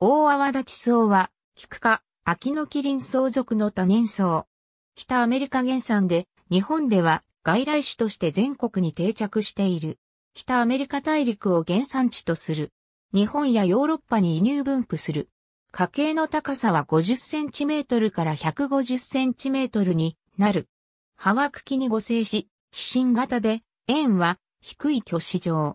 大泡立ち草は、菊花、科、秋の麒麟草属の多年草。北アメリカ原産で、日本では外来種として全国に定着している。北アメリカ大陸を原産地とする。日本やヨーロッパに輸入分布する。家系の高さは50センチメートルから150センチメートルになる。葉は茎に互生し、飛信型で、円は低い巨子状。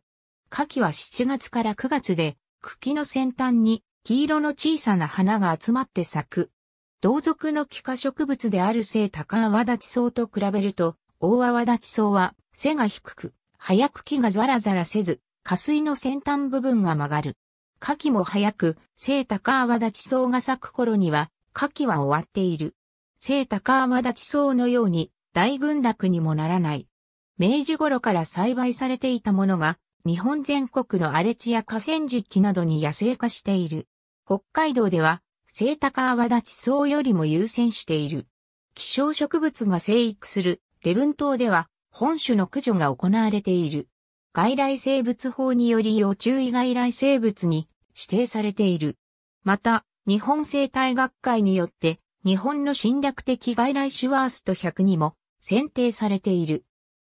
花季は7月から9月で、茎の先端に黄色の小さな花が集まって咲く。同族の気化植物である性高泡立ち草と比べると、大泡立ち草は背が低く、早く木がザラザラせず、下水の先端部分が曲がる。夏季も早く、聖高泡立ち草が咲く頃には、夏季は終わっている。聖高泡立ち草のように、大群落にもならない。明治頃から栽培されていたものが、日本全国の荒れ地や河川敷などに野生化している。北海道では、セイタカアワダ地層よりも優先している。希少植物が生育するレブン島では本種の駆除が行われている。外来生物法により要注意外来生物に指定されている。また、日本生態学会によって日本の侵略的外来種ワースト100にも選定されている。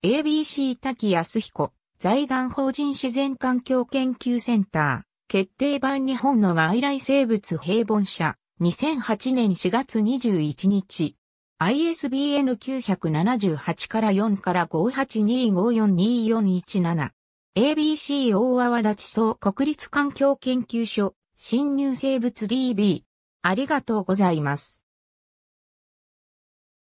ABC 滝康彦財団法人自然環境研究センター決定版日本の外来生物平凡社、2008年4月21日。ISBN 978から4から5825424117。ABC 大泡立ち総国立環境研究所、新入生物 DB。ありがとうございます。